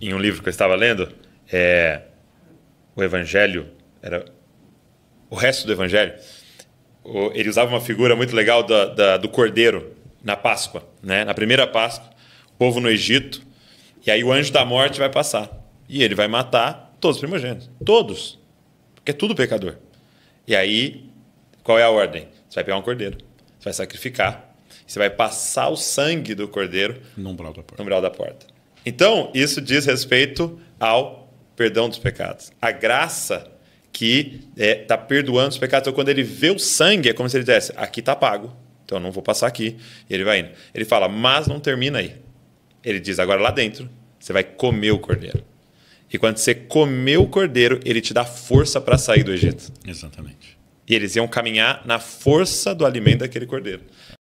em um livro que eu estava lendo, é, o Evangelho, era o resto do Evangelho, ele usava uma figura muito legal da, da, do cordeiro na Páscoa, né? na primeira Páscoa, o povo no Egito, e aí o anjo da morte vai passar. E ele vai matar todos os primogênitos, todos, porque é tudo pecador. E aí, qual é a ordem? Você vai pegar um cordeiro, você vai sacrificar, você vai passar o sangue do cordeiro no umbral da porta. No umbral da porta. Então, isso diz respeito ao perdão dos pecados. A graça que está é, tá perdoando os pecados. Então, quando ele vê o sangue, é como se ele dissesse: aqui está pago, então eu não vou passar aqui. E ele vai indo. Ele fala, mas não termina aí. Ele diz: agora lá dentro, você vai comer o cordeiro. E quando você comeu o cordeiro, ele te dá força para sair do Egito. Exatamente. E eles iam caminhar na força do alimento daquele cordeiro.